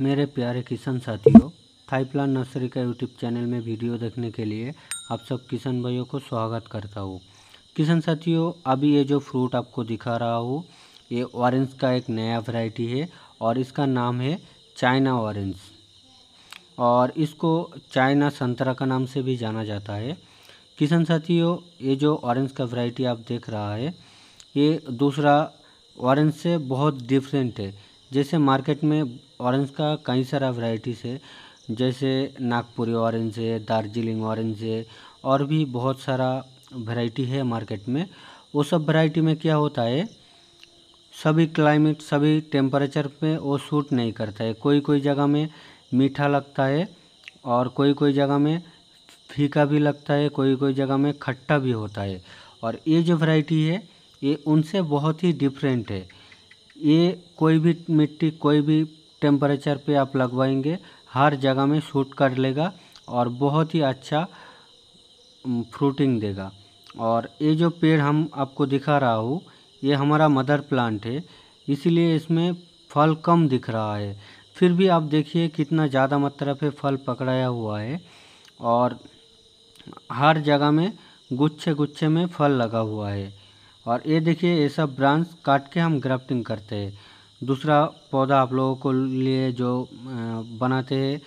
मेरे प्यारे किसान साथियों थाई प्लान नर्सरी का यूट्यूब चैनल में वीडियो देखने के लिए आप सब किसान भाइयों को स्वागत करता हूँ किसान साथियों अभी ये जो फ्रूट आपको दिखा रहा हूँ ये ऑरेंज का एक नया वैरायटी है और इसका नाम है चाइना ऑरेंज और इसको चाइना संतरा का नाम से भी जाना जाता है किसान साथियों ये जो ऑरेंज का वरायटी आप देख रहा है ये दूसरा ऑरेंज से बहुत डिफरेंट है जैसे मार्केट में ऑरेंज का कई सारा वैराइटीज़ है जैसे नागपुरी ऑरेंज है दार्जिलिंग ऑरेंज है और भी बहुत सारा वैरायटी है मार्केट में वो सब वैरायटी में क्या होता है सभी क्लाइमेट सभी टेम्परेचर में वो सूट नहीं करता है कोई कोई जगह में मीठा लगता है और कोई कोई जगह में फीका भी लगता है कोई कोई जगह में खट्टा भी होता है और ये जो वैरायटी है ये उनसे बहुत ही डिफरेंट है ये कोई भी मिट्टी कोई भी टेम्परेचर पे आप लगवाएंगे हर जगह में शूट कर लेगा और बहुत ही अच्छा फ्रूटिंग देगा और ये जो पेड़ हम आपको दिखा रहा हूँ ये हमारा मदर प्लांट है इसलिए इसमें फल कम दिख रहा है फिर भी आप देखिए कितना ज़्यादा मात्रा पे फल पकड़ाया हुआ है और हर जगह में गुच्छे गुच्छे में फल लगा हुआ है और ये देखिए ये सब ब्रांच काट के हम ग्राफ्टिंग करते हैं दूसरा पौधा आप लोगों को लिए जो बनाते हैं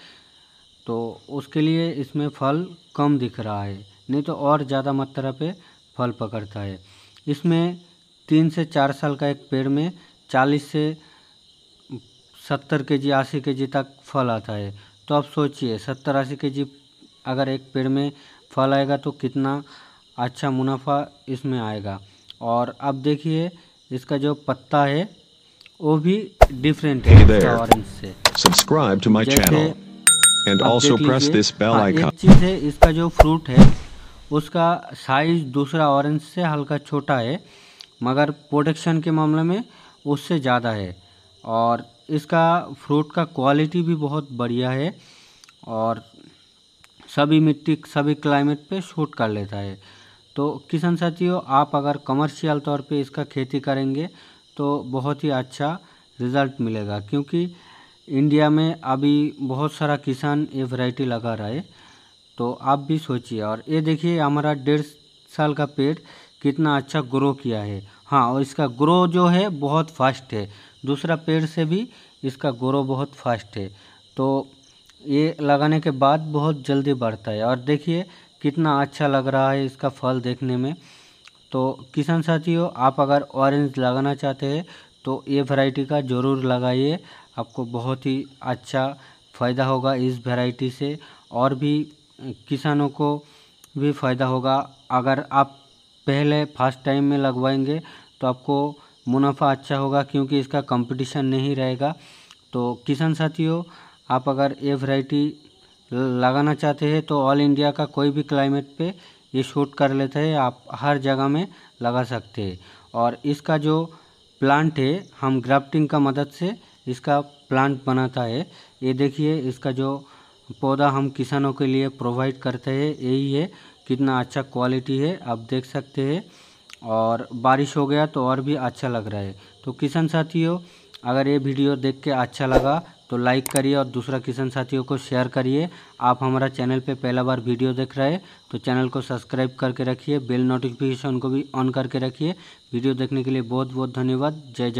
तो उसके लिए इसमें फल कम दिख रहा है नहीं तो और ज़्यादा मात्रा पे फल पकड़ता है इसमें तीन से चार साल का एक पेड़ में चालीस से सत्तर के जी अस्सी के जी तक फल आता है तो आप सोचिए सत्तर अस्सी के जी अगर एक पेड़ में फल आएगा तो कितना अच्छा मुनाफा इसमें आएगा और अब देखिए इसका जो पत्ता है वो भी डिफरेंट है ऑरेंज से subscribe to my channel and also press this bell icon एक चीज है इसका जो फ्रूट है उसका साइज दूसरा ऑरेंज से हल्का छोटा है मगर प्रोटेक्शन के मामले में उससे ज़्यादा है और इसका फ्रूट का क्वालिटी भी बहुत बढ़िया है और सभी मिट्टी सभी क्लाइमेट पे शूट कर लेता है तो किसान साथियों आप अगर कमर्शियल तौर पे इसका खेती करेंगे तो बहुत ही अच्छा रिज़ल्ट मिलेगा क्योंकि इंडिया में अभी बहुत सारा किसान ये वैरायटी लगा रहा है तो आप भी सोचिए और ये देखिए हमारा डेढ़ साल का पेड़ कितना अच्छा ग्रो किया है हाँ और इसका ग्रो जो है बहुत फास्ट है दूसरा पेड़ से भी इसका ग्रो बहुत फास्ट है तो ये लगाने के बाद बहुत जल्दी बढ़ता है और देखिए कितना अच्छा लग रहा है इसका फल देखने में तो किसान साथियों आप अगर ऑरेंज लगाना चाहते हैं तो ये वैरायटी का ज़रूर लगाइए आपको बहुत ही अच्छा फ़ायदा होगा इस वैरायटी से और भी किसानों को भी फ़ायदा होगा अगर आप पहले फर्स्ट टाइम में लगवाएंगे तो आपको मुनाफा अच्छा होगा क्योंकि इसका कंपटीशन नहीं रहेगा तो किसान साथियों आप अगर ये वैरायटी लगाना चाहते हैं तो ऑल इंडिया का कोई भी क्लाइमेट पे ये शूट कर लेते हैं आप हर जगह में लगा सकते हैं और इसका जो प्लांट है हम ग्राफ्टिंग का मदद से इसका प्लांट बनाता है ये देखिए इसका जो पौधा हम किसानों के लिए प्रोवाइड करते हैं यही है कितना अच्छा क्वालिटी है आप देख सकते हैं और बारिश हो गया तो और भी अच्छा लग रहा है तो किसान साथियों अगर ये वीडियो देख के अच्छा लगा तो लाइक करिए और दूसरा किसान साथियों को शेयर करिए आप हमारा चैनल पे पहला बार वीडियो देख रहे हैं तो चैनल को सब्सक्राइब करके रखिए बेल नोटिफिकेशन को भी ऑन करके रखिए वीडियो देखने के लिए बहुत बहुत धन्यवाद जय जय